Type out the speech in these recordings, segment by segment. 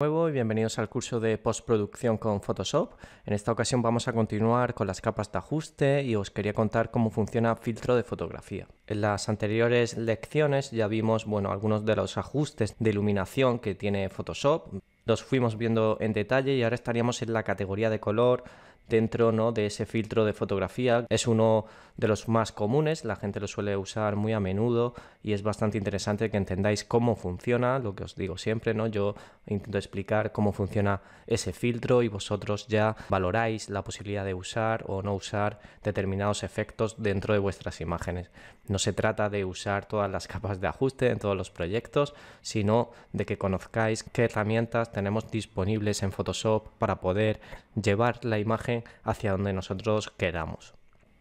nuevo y bienvenidos al curso de postproducción con Photoshop. En esta ocasión vamos a continuar con las capas de ajuste y os quería contar cómo funciona filtro de fotografía. En las anteriores lecciones ya vimos bueno, algunos de los ajustes de iluminación que tiene Photoshop. Los fuimos viendo en detalle y ahora estaríamos en la categoría de color, dentro ¿no? de ese filtro de fotografía. Es uno de los más comunes, la gente lo suele usar muy a menudo y es bastante interesante que entendáis cómo funciona, lo que os digo siempre, ¿no? Yo intento explicar cómo funciona ese filtro y vosotros ya valoráis la posibilidad de usar o no usar determinados efectos dentro de vuestras imágenes. No se trata de usar todas las capas de ajuste en todos los proyectos, sino de que conozcáis qué herramientas tenemos disponibles en Photoshop para poder llevar la imagen hacia donde nosotros queramos.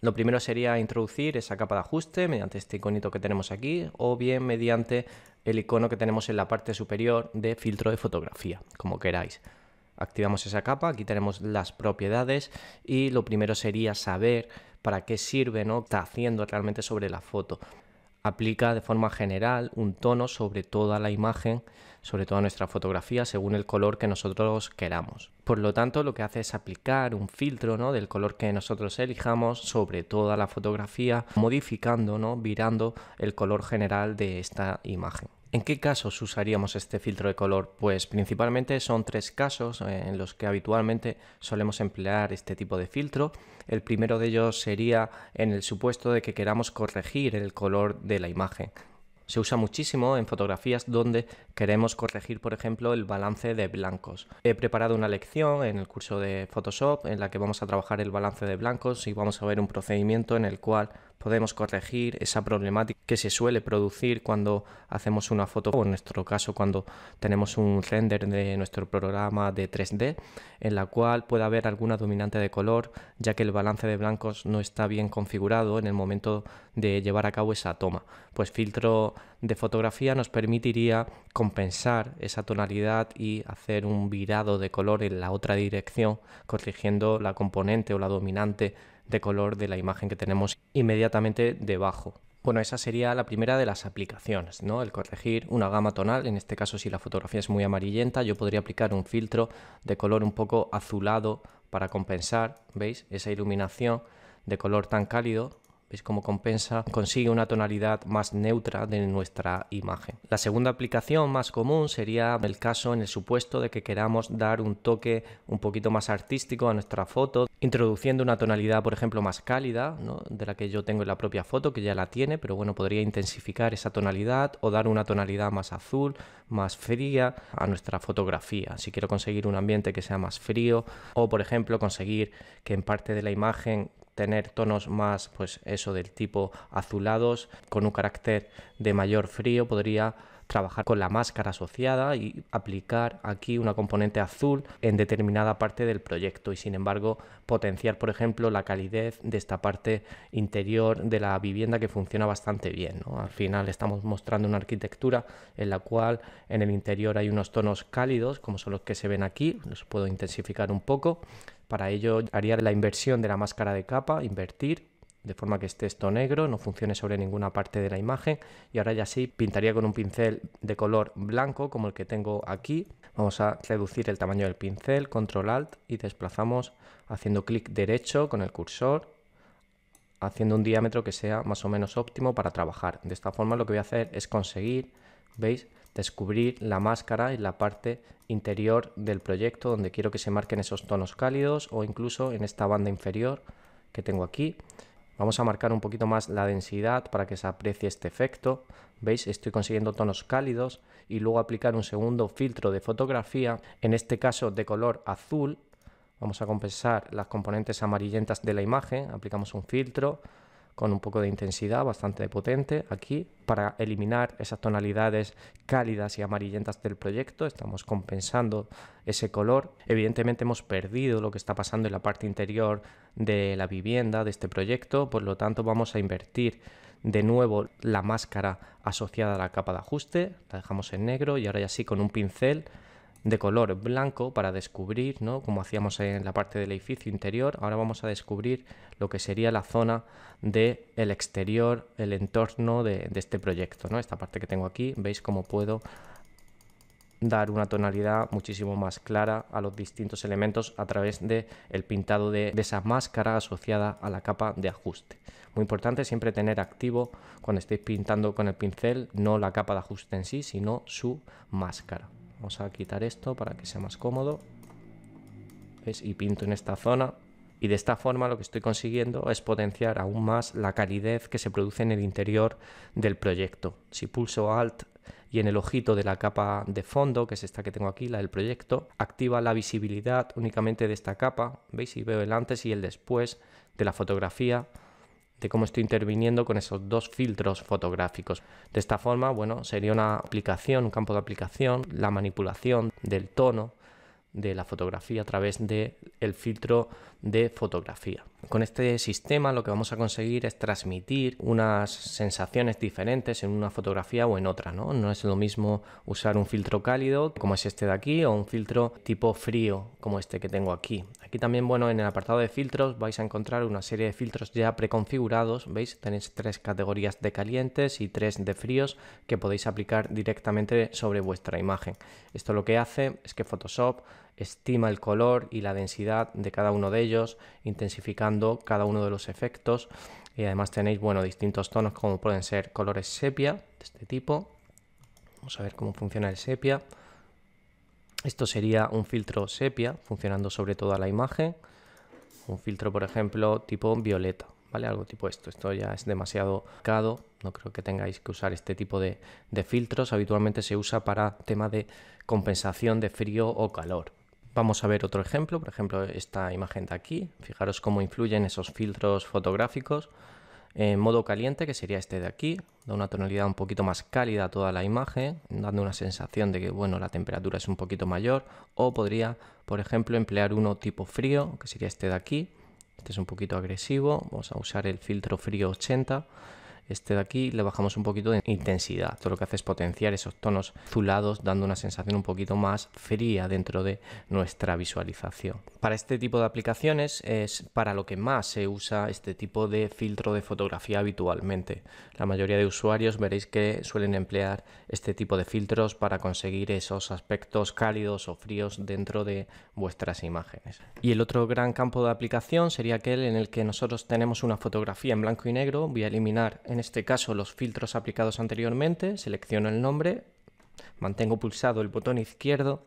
Lo primero sería introducir esa capa de ajuste mediante este iconito que tenemos aquí o bien mediante el icono que tenemos en la parte superior de filtro de fotografía, como queráis. Activamos esa capa, aquí tenemos las propiedades y lo primero sería saber para qué sirve, ¿no? Está haciendo realmente sobre la foto aplica de forma general un tono sobre toda la imagen, sobre toda nuestra fotografía, según el color que nosotros queramos. Por lo tanto, lo que hace es aplicar un filtro ¿no? del color que nosotros elijamos sobre toda la fotografía, modificando, virando el color general de esta imagen. ¿En qué casos usaríamos este filtro de color? Pues principalmente son tres casos eh, en los que habitualmente solemos emplear este tipo de filtro. El primero de ellos sería en el supuesto de que queramos corregir el color de la imagen. Se usa muchísimo en fotografías donde queremos corregir, por ejemplo, el balance de blancos. He preparado una lección en el curso de Photoshop en la que vamos a trabajar el balance de blancos y vamos a ver un procedimiento en el cual podemos corregir esa problemática que se suele producir cuando hacemos una foto o en nuestro caso cuando tenemos un render de nuestro programa de 3D en la cual puede haber alguna dominante de color ya que el balance de blancos no está bien configurado en el momento de llevar a cabo esa toma. Pues filtro de fotografía nos permitiría compensar esa tonalidad y hacer un virado de color en la otra dirección corrigiendo la componente o la dominante de color de la imagen que tenemos inmediatamente debajo. Bueno, esa sería la primera de las aplicaciones, ¿no? El corregir una gama tonal, en este caso si la fotografía es muy amarillenta, yo podría aplicar un filtro de color un poco azulado para compensar, ¿veis? Esa iluminación de color tan cálido, ¿veis cómo compensa? Consigue una tonalidad más neutra de nuestra imagen. La segunda aplicación más común sería el caso en el supuesto de que queramos dar un toque un poquito más artístico a nuestra foto, introduciendo una tonalidad, por ejemplo, más cálida, de la que yo tengo en la propia foto, que ya la tiene, pero bueno, podría intensificar esa tonalidad o dar una tonalidad más azul, más fría a nuestra fotografía. Si quiero conseguir un ambiente que sea más frío o, por ejemplo, conseguir que en parte de la imagen tener tonos más, pues eso del tipo azulados, con un carácter de mayor frío, podría trabajar con la máscara asociada y aplicar aquí una componente azul en determinada parte del proyecto y sin embargo potenciar por ejemplo la calidez de esta parte interior de la vivienda que funciona bastante bien. Al final estamos mostrando una arquitectura en la cual en el interior hay unos tonos cálidos como son los que se ven aquí, los puedo intensificar un poco para ello haría la inversión de la máscara de capa, invertir, de forma que esté esto negro no funcione sobre ninguna parte de la imagen y ahora ya sí pintaría con un pincel de color blanco como el que tengo aquí vamos a reducir el tamaño del pincel control alt y desplazamos haciendo clic derecho con el cursor haciendo un diámetro que sea más o menos óptimo para trabajar de esta forma lo que voy a hacer es conseguir veis descubrir la máscara en la parte interior del proyecto donde quiero que se marquen esos tonos cálidos o incluso en esta banda inferior que tengo aquí. Vamos a marcar un poquito más la densidad para que se aprecie este efecto. ¿Veis? Estoy consiguiendo tonos cálidos y luego aplicar un segundo filtro de fotografía, en este caso de color azul. Vamos a compensar las componentes amarillentas de la imagen, aplicamos un filtro, con un poco de intensidad bastante potente aquí para eliminar esas tonalidades cálidas y amarillentas del proyecto. Estamos compensando ese color. Evidentemente hemos perdido lo que está pasando en la parte interior de la vivienda de este proyecto, por lo tanto vamos a invertir de nuevo la máscara asociada a la capa de ajuste. La dejamos en negro y ahora ya sí con un pincel de color blanco para descubrir, ¿no? como hacíamos en la parte del edificio interior, ahora vamos a descubrir lo que sería la zona del el exterior, el entorno de, este proyecto. ¿no? Esta parte que tengo aquí, veis cómo puedo dar una tonalidad muchísimo más clara a los distintos elementos a través del el pintado de, de, esa máscara asociada a la capa de ajuste. Muy importante siempre tener activo cuando estéis pintando con el pincel no la capa de ajuste en sí, sino su máscara. Vamos a quitar esto para que sea más cómodo. Y pinto en esta zona. Y de esta forma lo que estoy consiguiendo es potenciar aún más la calidez que se produce en el interior del proyecto. Si pulso Alt y en el ojito de la capa de fondo, que es esta que tengo aquí, la del proyecto, activa la visibilidad únicamente de esta capa, ¿veis? Y veo el antes y el después de la fotografía de cómo estoy interviniendo con esos dos filtros fotográficos. De esta forma, bueno, sería una aplicación, un campo de aplicación, la manipulación del tono de la fotografía a través del el filtro de fotografía. Con este sistema lo que vamos a conseguir es transmitir unas sensaciones diferentes en una fotografía o en otra, ¿no? No es lo mismo usar un filtro cálido como es este de aquí o un filtro tipo frío como este que tengo aquí. Aquí también, bueno, en el apartado de filtros vais a encontrar una serie de filtros ya preconfigurados, ¿veis? Tenéis tres categorías de calientes y tres de fríos que podéis aplicar directamente sobre vuestra imagen. Esto lo que hace es que Photoshop estima el color y la densidad de cada uno de ellos, intensificando cada uno de los efectos. Y además tenéis, bueno, distintos tonos como pueden ser colores sepia de este tipo. Vamos a ver cómo funciona el sepia. Esto sería un filtro sepia, funcionando sobre toda la imagen. Un filtro, por ejemplo, tipo violeta, ¿vale? Algo tipo esto. Esto ya es demasiado caro. No creo que tengáis que usar este tipo de, de filtros. Habitualmente se usa para tema de compensación de frío o calor. Vamos a ver otro ejemplo, por ejemplo esta imagen de aquí. Fijaros cómo influyen esos filtros fotográficos. En modo caliente, que sería este de aquí, da una tonalidad un poquito más cálida a toda la imagen, dando una sensación de que bueno, la temperatura es un poquito mayor. O podría, por ejemplo, emplear uno tipo frío, que sería este de aquí. Este es un poquito agresivo, vamos a usar el filtro frío 80 este de aquí le bajamos un poquito de intensidad. todo lo que hace es potenciar esos tonos azulados, dando una sensación un poquito más fría dentro de nuestra visualización. Para este tipo de aplicaciones es para lo que más se usa este tipo de filtro de fotografía habitualmente. La mayoría de usuarios veréis que suelen emplear este tipo de filtros para conseguir esos aspectos cálidos o fríos dentro de vuestras imágenes. Y el otro gran campo de aplicación sería aquel en el que nosotros tenemos una fotografía en blanco y negro. Voy a eliminar en en este caso los filtros aplicados anteriormente, selecciono el nombre, mantengo pulsado el botón izquierdo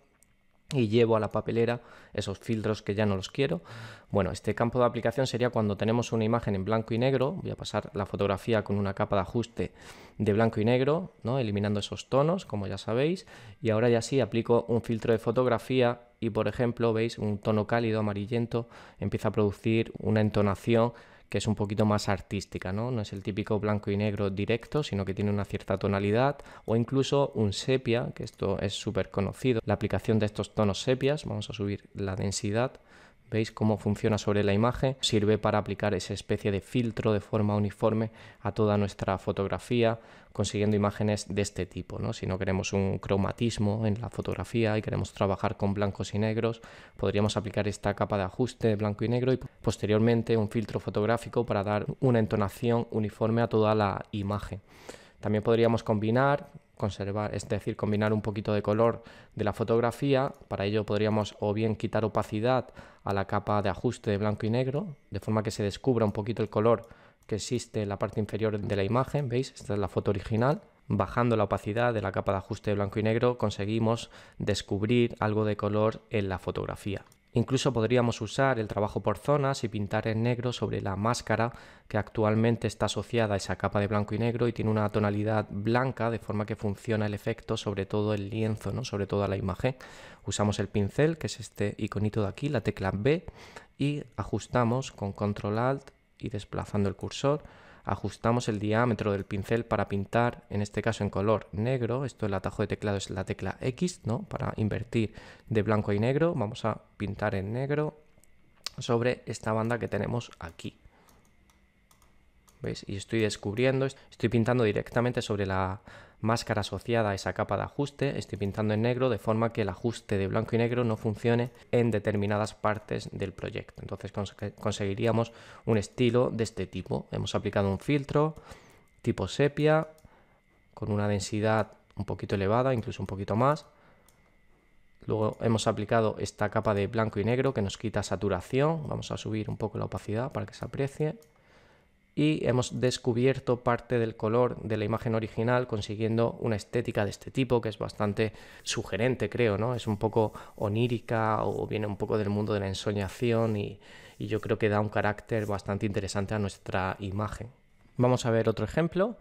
y llevo a la papelera esos filtros que ya no los quiero. Bueno, este campo de aplicación sería cuando tenemos una imagen en blanco y negro, voy a pasar la fotografía con una capa de ajuste de blanco y negro, ¿no? eliminando esos tonos, como ya sabéis, y ahora ya sí aplico un filtro de fotografía y por ejemplo, veis, un tono cálido amarillento empieza a producir una entonación que es un poquito más artística, ¿no? No es el típico blanco y negro directo, sino que tiene una cierta tonalidad o incluso un sepia, que esto es súper conocido. La aplicación de estos tonos sepias, vamos a subir la densidad ¿Veis cómo funciona sobre la imagen? Sirve para aplicar esa especie de filtro de forma uniforme a toda nuestra fotografía, consiguiendo imágenes de este tipo. ¿no? Si no queremos un cromatismo en la fotografía y queremos trabajar con blancos y negros, podríamos aplicar esta capa de ajuste de blanco y negro y posteriormente un filtro fotográfico para dar una entonación uniforme a toda la imagen. También podríamos combinar conservar, es decir, combinar un poquito de color de la fotografía. Para ello podríamos o bien quitar opacidad a la capa de ajuste de blanco y negro, de forma que se descubra un poquito el color que existe en la parte inferior de la imagen, ¿veis? Esta es la foto original. Bajando la opacidad de la capa de ajuste de blanco y negro conseguimos descubrir algo de color en la fotografía. Incluso podríamos usar el trabajo por zonas y pintar en negro sobre la máscara que actualmente está asociada a esa capa de blanco y negro y tiene una tonalidad blanca de forma que funciona el efecto sobre todo el lienzo, ¿no? sobre toda la imagen. Usamos el pincel, que es este iconito de aquí, la tecla B, y ajustamos con control alt y desplazando el cursor ajustamos el diámetro del pincel para pintar, en este caso en color negro, esto el atajo de teclado es la tecla X, ¿no? Para invertir de blanco y negro, vamos a pintar en negro sobre esta banda que tenemos aquí. Y estoy descubriendo, estoy pintando directamente sobre la, máscara asociada a esa capa de ajuste, estoy pintando en negro de forma que el ajuste de blanco y negro no funcione en determinadas partes del proyecto. Entonces conseguiríamos un estilo de este tipo. Hemos aplicado un filtro tipo sepia con una densidad un poquito elevada, incluso un poquito más. Luego hemos aplicado esta capa de blanco y negro que nos quita saturación. Vamos a subir un poco la opacidad para que se aprecie y hemos descubierto parte del color de la imagen original consiguiendo una estética de este tipo que es bastante sugerente creo, ¿no? Es un poco onírica o viene un poco del mundo de la ensoñación y, y yo creo que da un carácter bastante interesante a nuestra imagen. Vamos a ver otro ejemplo.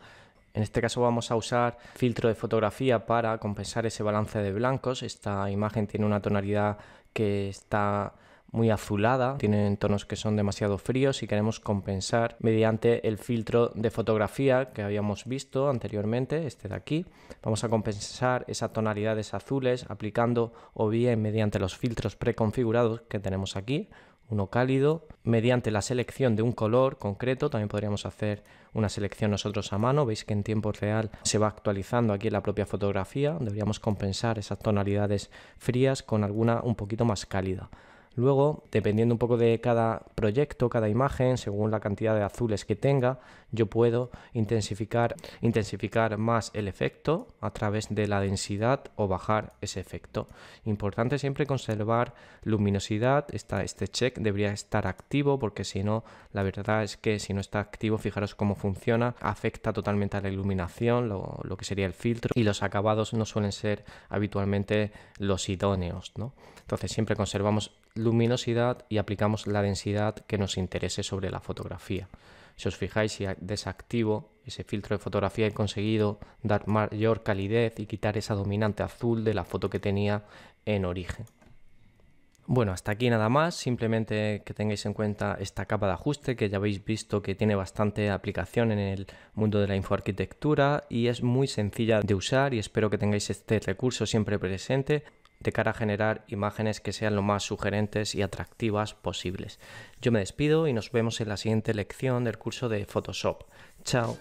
En este caso vamos a usar filtro de fotografía para compensar ese balance de blancos. Esta imagen tiene una tonalidad que está muy azulada, tienen tonos que son demasiado fríos y queremos compensar mediante el filtro de fotografía que habíamos visto anteriormente, este de aquí. Vamos a compensar esas tonalidades azules aplicando o bien mediante los filtros preconfigurados que tenemos aquí, uno cálido, mediante la selección de un color concreto, también podríamos hacer una selección nosotros a mano, veis que en tiempo real se va actualizando aquí la propia fotografía, deberíamos compensar esas tonalidades frías con alguna un poquito más cálida. Luego, dependiendo un poco de cada proyecto, cada imagen, según la cantidad de azules que tenga, yo puedo intensificar, intensificar más el efecto a través de la densidad o bajar ese efecto. Importante siempre conservar luminosidad, está este check debería estar activo porque si no, la verdad es que si no está activo, fijaros cómo funciona, afecta totalmente a la iluminación, lo, que sería el filtro y los acabados no suelen ser habitualmente los idóneos. Entonces siempre conservamos luminosidad y aplicamos la densidad que nos interese sobre la fotografía. Si os fijáis, si desactivo ese filtro de fotografía he conseguido dar mayor calidez y quitar esa dominante azul de la foto que tenía en origen. Bueno, hasta aquí nada más, simplemente que tengáis en cuenta esta capa de ajuste que ya habéis visto que tiene bastante aplicación en el mundo de la infoarquitectura y es muy sencilla de usar y espero que tengáis este recurso siempre presente de cara a generar imágenes que sean lo más sugerentes y atractivas posibles. Yo me despido y nos vemos en la siguiente lección del curso de Photoshop. Chao.